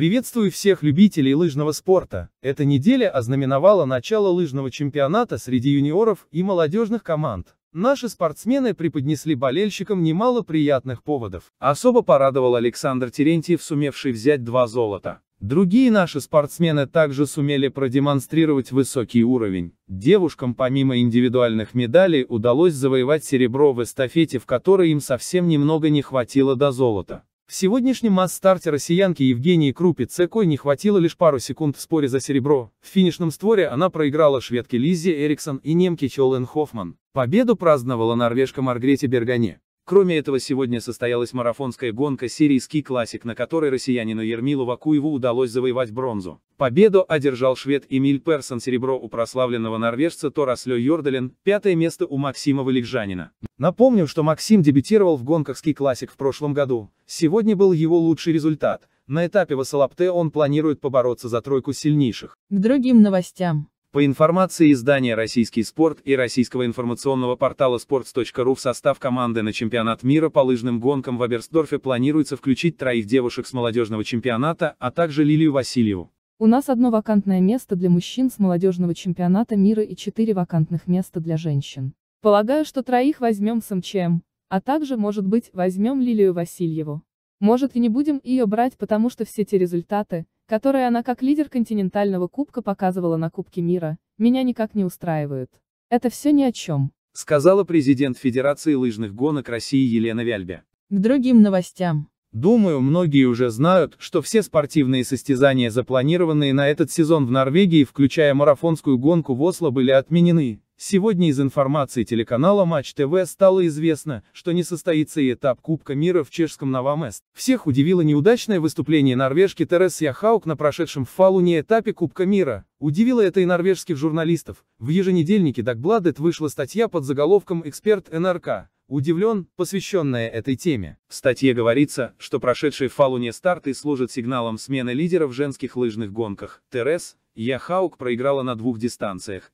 Приветствую всех любителей лыжного спорта. Эта неделя ознаменовала начало лыжного чемпионата среди юниоров и молодежных команд. Наши спортсмены преподнесли болельщикам немало приятных поводов. Особо порадовал Александр Терентьев, сумевший взять два золота. Другие наши спортсмены также сумели продемонстрировать высокий уровень. Девушкам помимо индивидуальных медалей удалось завоевать серебро в эстафете, в которой им совсем немного не хватило до золота. В сегодняшнем масс-старте россиянки Евгении Крупицекой не хватило лишь пару секунд в споре за серебро. В финишном створе она проиграла шведке Лиззе Эриксон и немке Чолен Хоффман. Победу праздновала норвежка Маргрете Бергане. Кроме этого сегодня состоялась марафонская гонка серии «Ски Классик», на которой россиянину Ермилу Вакуеву удалось завоевать бронзу. Победу одержал швед Эмиль Персон, серебро у прославленного норвежца Тораслё Йордален, пятое место у Максима Валикжанина. Напомню, что Максим дебютировал в гонках «Ски Классик» в прошлом году. Сегодня был его лучший результат. На этапе в он планирует побороться за тройку сильнейших. К другим новостям. По информации издания «Российский спорт» и российского информационного портала sports.ru в состав команды на чемпионат мира по лыжным гонкам в Аберсдорфе планируется включить троих девушек с молодежного чемпионата, а также Лилию Васильеву. У нас одно вакантное место для мужчин с молодежного чемпионата мира и четыре вакантных места для женщин. Полагаю, что троих возьмем с МЧМ, а также, может быть, возьмем Лилию Васильеву. Может и не будем ее брать, потому что все те результаты, которые она как лидер континентального кубка показывала на Кубке мира, меня никак не устраивают. Это все ни о чем. Сказала президент Федерации лыжных гонок России Елена Вяльбе. К другим новостям. Думаю, многие уже знают, что все спортивные состязания, запланированные на этот сезон в Норвегии, включая марафонскую гонку в Осло, были отменены. Сегодня из информации телеканала Матч ТВ стало известно, что не состоится и этап Кубка мира в чешском Новомест. Всех удивило неудачное выступление норвежки Терес Яхаук на прошедшем в Фалуне этапе Кубка мира. Удивило это и норвежских журналистов. В еженедельнике Dagbladet вышла статья под заголовком «Эксперт НРК» удивлен, посвященная этой теме. В статье говорится, что прошедший в Фалуне старт и служит сигналом смены лидера в женских лыжных гонках. Терес, Яхаук проиграла на двух дистанциях,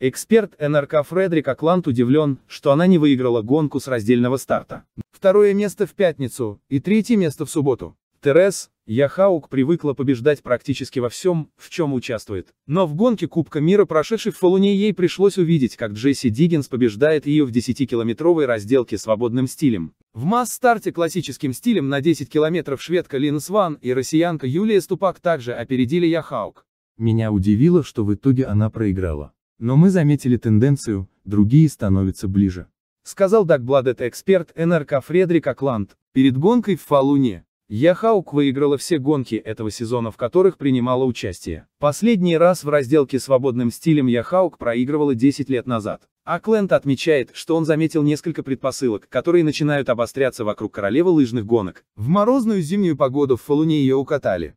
Эксперт НРК Фредерик Аклант удивлен, что она не выиграла гонку с раздельного старта. Второе место в пятницу и третье место в субботу. Терес, Яхаук привыкла побеждать практически во всем, в чем участвует. Но в гонке Кубка мира, прошедшей в Фалуне, ей пришлось увидеть, как Джесси Диггинс побеждает ее в 10-километровой разделке свободным стилем. В масс-старте классическим стилем на 10 километров шведка Лина Сван и россиянка Юлия Ступак также опередили Яхаук. Меня удивило, что в итоге она проиграла. Но мы заметили тенденцию, другие становятся ближе. Сказал Дагбладет эксперт НРК Фредерик Акланд. Перед гонкой в Фалуне. Яхаук выиграла все гонки этого сезона, в которых принимала участие. Последний раз в разделке свободным стилем Яхаук проигрывала 10 лет назад. Акленд отмечает, что он заметил несколько предпосылок, которые начинают обостряться вокруг королевы лыжных гонок. В морозную зимнюю погоду в Фалуне ее укатали.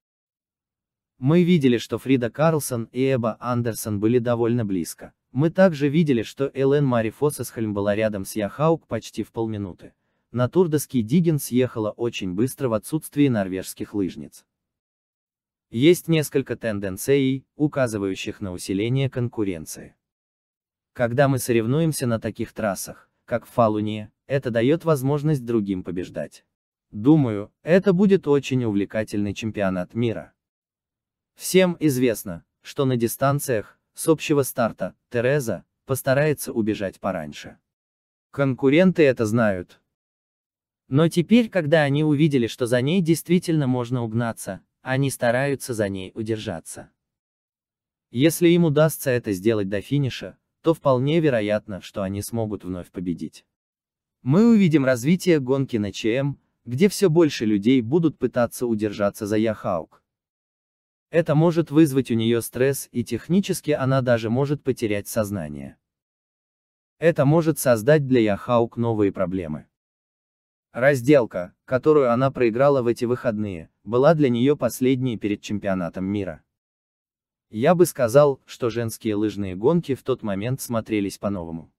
Мы видели, что Фрида Карлсон и Эба Андерсон были довольно близко. Мы также видели, что Элен Мари Фоссесхельм была рядом с Яхаук почти в полминуты. На турдоский Диген съехала очень быстро в отсутствии норвежских лыжниц. Есть несколько тенденций, указывающих на усиление конкуренции. Когда мы соревнуемся на таких трассах, как в Фалуне, это дает возможность другим побеждать. Думаю, это будет очень увлекательный чемпионат мира. Всем известно, что на дистанциях, с общего старта, Тереза, постарается убежать пораньше. Конкуренты это знают. Но теперь, когда они увидели, что за ней действительно можно угнаться, они стараются за ней удержаться. Если им удастся это сделать до финиша, то вполне вероятно, что они смогут вновь победить. Мы увидим развитие гонки на ЧМ, где все больше людей будут пытаться удержаться за Яхаук. Это может вызвать у нее стресс и технически она даже может потерять сознание. Это может создать для Яхаук новые проблемы. Разделка, которую она проиграла в эти выходные, была для нее последней перед чемпионатом мира. Я бы сказал, что женские лыжные гонки в тот момент смотрелись по-новому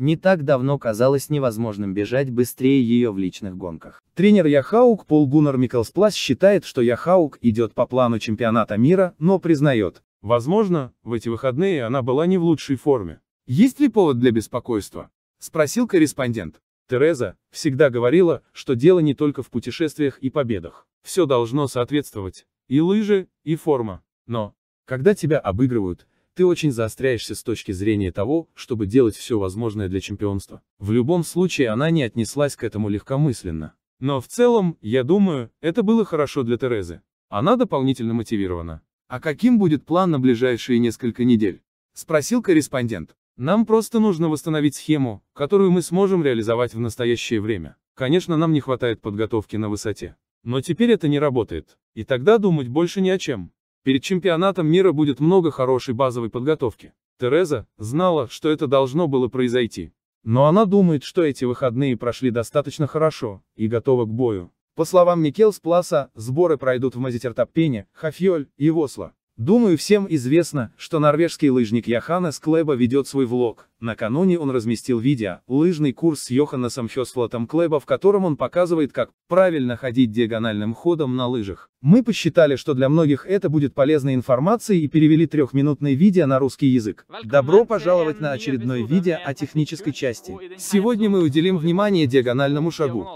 не так давно казалось невозможным бежать быстрее ее в личных гонках. Тренер Яхаук Пол Гуннер Микелсплас считает, что Яхаук идет по плану чемпионата мира, но признает. Возможно, в эти выходные она была не в лучшей форме. Есть ли повод для беспокойства? Спросил корреспондент. Тереза всегда говорила, что дело не только в путешествиях и победах. Все должно соответствовать. И лыжи, и форма. Но, когда тебя обыгрывают, ты очень заостряешься с точки зрения того, чтобы делать все возможное для чемпионства. В любом случае она не отнеслась к этому легкомысленно. Но в целом, я думаю, это было хорошо для Терезы. Она дополнительно мотивирована. А каким будет план на ближайшие несколько недель? Спросил корреспондент. Нам просто нужно восстановить схему, которую мы сможем реализовать в настоящее время. Конечно, нам не хватает подготовки на высоте. Но теперь это не работает. И тогда думать больше ни о чем. Перед чемпионатом мира будет много хорошей базовой подготовки. Тереза знала, что это должно было произойти. Но она думает, что эти выходные прошли достаточно хорошо и готова к бою. По словам Микелс Пласа, сборы пройдут в Мазитертаппене, Хафьоль и Восло. Думаю, всем известно, что норвежский лыжник Яханес Клеба ведет свой влог. Накануне он разместил видео «Лыжный курс с Йоханнесом Хёслотом Клеба», в котором он показывает, как правильно ходить диагональным ходом на лыжах. Мы посчитали, что для многих это будет полезной информацией и перевели трехминутное видео на русский язык. Добро пожаловать на очередное видео о технической части. Сегодня мы уделим внимание диагональному шагу.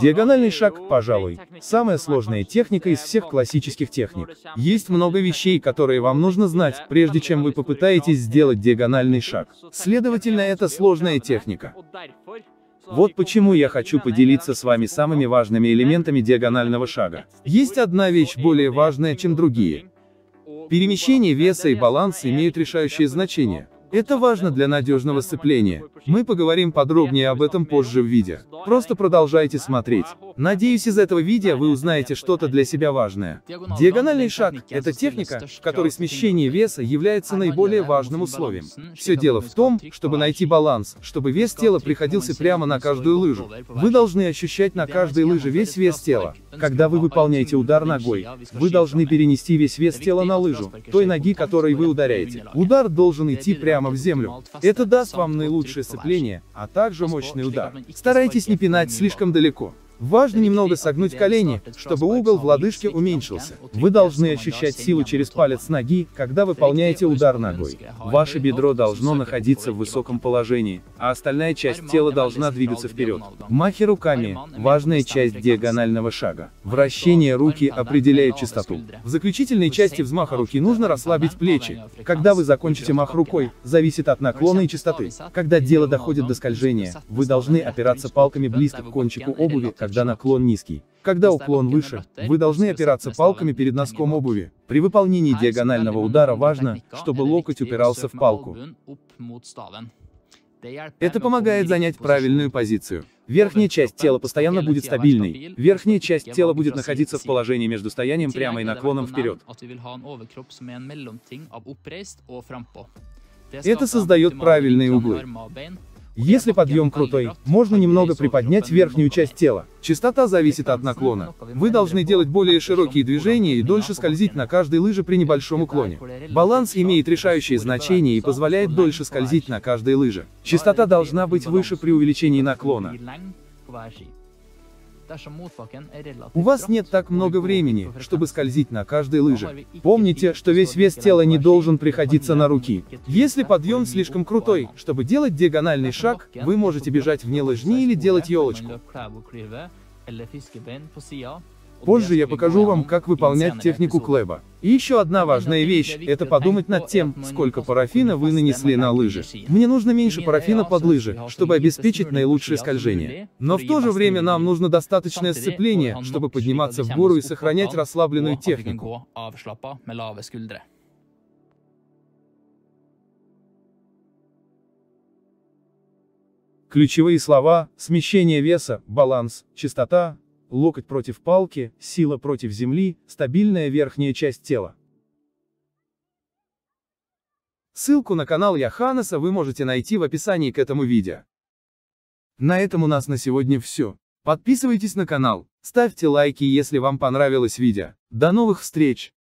Диагональный шаг, пожалуй, самая сложная техника из всех классических техник. Есть много вещей, которые вам нужно знать, прежде чем вы попытаетесь сделать диагональный шаг. Следовательно, это сложная техника. Вот почему я хочу поделиться с вами самыми важными элементами диагонального шага. Есть одна вещь более важная, чем другие. Перемещение веса и баланс имеют решающее значение. Это важно для надежного сцепления. Мы поговорим подробнее об этом позже в видео. Просто продолжайте смотреть. Надеюсь, из этого видео вы узнаете что-то для себя важное. Диагональный шаг – это техника, в которой смещение веса является наиболее важным условием. Все дело в том, чтобы найти баланс, чтобы вес тела приходился прямо на каждую лыжу. Вы должны ощущать на каждой лыже весь вес тела. Когда вы выполняете удар ногой, вы должны перенести весь вес тела на лыжу, той ноги, которой вы ударяете. Удар должен идти прямо в землю. Это даст вам наилучшее сцепление, а также мощный удар. Старайтесь не пинать слишком далеко. Важно немного согнуть колени, чтобы угол в лодыжке уменьшился. Вы должны ощущать силу через палец ноги, когда выполняете удар ногой. Ваше бедро должно находиться в высоком положении, а остальная часть тела должна двигаться вперед. Махи руками – важная часть диагонального шага. Вращение руки определяет частоту. В заключительной части взмаха руки нужно расслабить плечи. Когда вы закончите мах рукой, зависит от наклона и частоты. Когда дело доходит до скольжения, вы должны опираться палками близко к кончику обуви, как когда наклон низкий. Когда уклон выше, вы должны опираться палками перед носком обуви. При выполнении диагонального удара важно, чтобы локоть упирался в палку. Это помогает занять правильную позицию. Верхняя часть тела постоянно будет стабильной. Верхняя часть тела будет находиться в положении между стоянием прямо и наклоном вперед. Это создает правильные углы. Если подъем крутой, можно немного приподнять верхнюю часть тела. Частота зависит от наклона. Вы должны делать более широкие движения и дольше скользить на каждой лыже при небольшом уклоне. Баланс имеет решающее значение и позволяет дольше скользить на каждой лыже. Частота должна быть выше при увеличении наклона. У вас нет так много времени, чтобы скользить на каждой лыже. Помните, что весь вес тела не должен приходиться на руки. Если подъем слишком крутой, чтобы делать диагональный шаг, вы можете бежать вне лыжни или делать елочку. Позже я покажу вам, как выполнять технику клеба. И еще одна важная вещь – это подумать над тем, сколько парафина вы нанесли на лыжи. Мне нужно меньше парафина под лыжи, чтобы обеспечить наилучшее скольжение. Но в то же время нам нужно достаточное сцепление, чтобы подниматься в гору и сохранять расслабленную а технику. А Ключевые слова – смещение веса, баланс, частота, локоть против палки, сила против земли, стабильная верхняя часть тела. Ссылку на канал Яханеса вы можете найти в описании к этому видео. На этом у нас на сегодня все. Подписывайтесь на канал, ставьте лайки, если вам понравилось видео. До новых встреч!